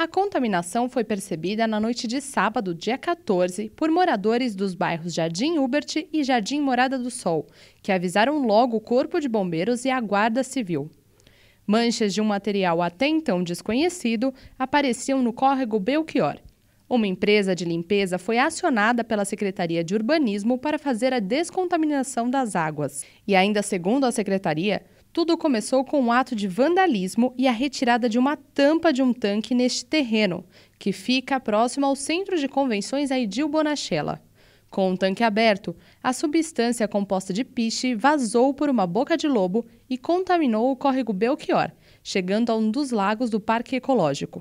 A contaminação foi percebida na noite de sábado, dia 14, por moradores dos bairros Jardim Hubert e Jardim Morada do Sol, que avisaram logo o Corpo de Bombeiros e a Guarda Civil. Manchas de um material até então desconhecido apareciam no córrego Belchior. Uma empresa de limpeza foi acionada pela Secretaria de Urbanismo para fazer a descontaminação das águas. E ainda segundo a secretaria, tudo começou com um ato de vandalismo e a retirada de uma tampa de um tanque neste terreno, que fica próximo ao Centro de Convenções Aidil Bonachela. Com o tanque aberto, a substância composta de piche vazou por uma boca de lobo e contaminou o córrego Belchior, chegando a um dos lagos do Parque Ecológico.